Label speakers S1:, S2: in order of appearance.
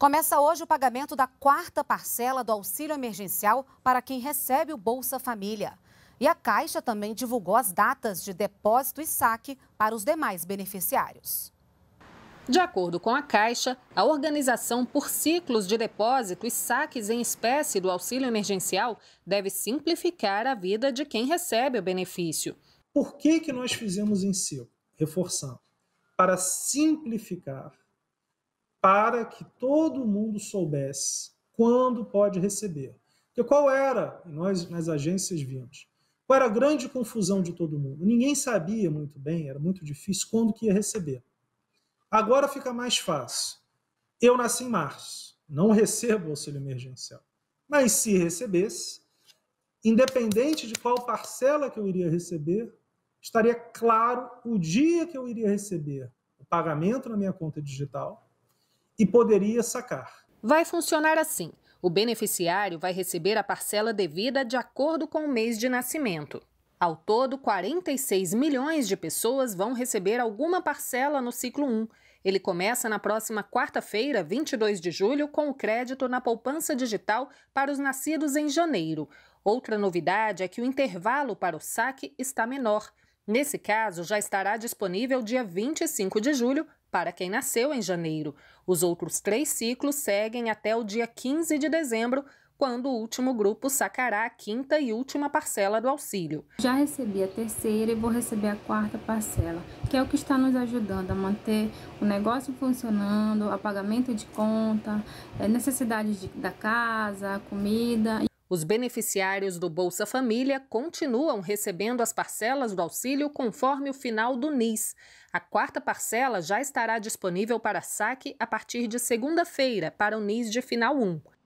S1: Começa hoje o pagamento da quarta parcela do auxílio emergencial para quem recebe o Bolsa Família. E a Caixa também divulgou as datas de depósito e saque para os demais beneficiários.
S2: De acordo com a Caixa, a organização por ciclos de depósito e saques em espécie do auxílio emergencial deve simplificar a vida de quem recebe o benefício.
S3: Por que, que nós fizemos em si, Reforçando, para simplificar para que todo mundo soubesse quando pode receber. Porque qual era, nós nas agências vimos, qual era a grande confusão de todo mundo? Ninguém sabia muito bem, era muito difícil, quando que ia receber. Agora fica mais fácil. Eu nasci em março, não recebo o auxílio emergencial. Mas se recebesse, independente de qual parcela que eu iria receber, estaria claro o dia que eu iria receber o pagamento na minha conta digital e poderia sacar.
S2: Vai funcionar assim. O beneficiário vai receber a parcela devida de acordo com o mês de nascimento. Ao todo, 46 milhões de pessoas vão receber alguma parcela no ciclo 1. Ele começa na próxima quarta-feira, 22 de julho, com o crédito na poupança digital para os nascidos em janeiro. Outra novidade é que o intervalo para o saque está menor. Nesse caso, já estará disponível dia 25 de julho para quem nasceu em janeiro. Os outros três ciclos seguem até o dia 15 de dezembro, quando o último grupo sacará a quinta e última parcela do auxílio. Já recebi a terceira e vou receber a quarta parcela, que é o que está nos ajudando a manter o negócio funcionando, a pagamento de conta, eh, necessidades de, da casa, comida. Os beneficiários do Bolsa Família continuam recebendo as parcelas do auxílio conforme o final do NIS. A quarta parcela já estará disponível para saque a partir de segunda-feira para o NIS de final 1.